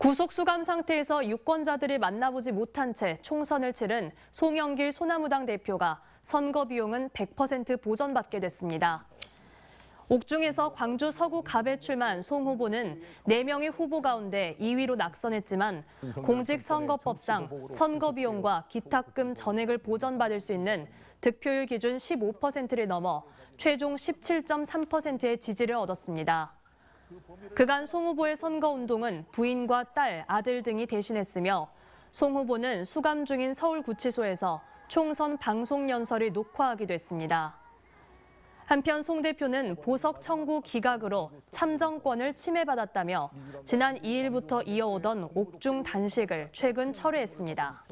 구속수감 상태에서 유권자들을 만나보지 못한 채 총선을 치른 송영길 소나무당 대표가 선거 비용은 100% 보전받게 됐습니다. 옥중에서 광주 서구 갑에 출마한 송 후보는 4명의 후보 가운데 2위로 낙선했지만 공직선거법상 선거비용과 기탁금 전액을 보전받을 수 있는 득표율 기준 15%를 넘어 최종 17.3%의 지지를 얻었습니다. 그간 송 후보의 선거운동은 부인과 딸, 아들 등이 대신했으며 송 후보는 수감 중인 서울구치소에서 총선 방송 연설을 녹화하기도 했습니다. 한편 송 대표는 보석 청구 기각으로 참정권을 침해받았다며 지난 2일부터 이어오던 옥중 단식을 최근 철회했습니다.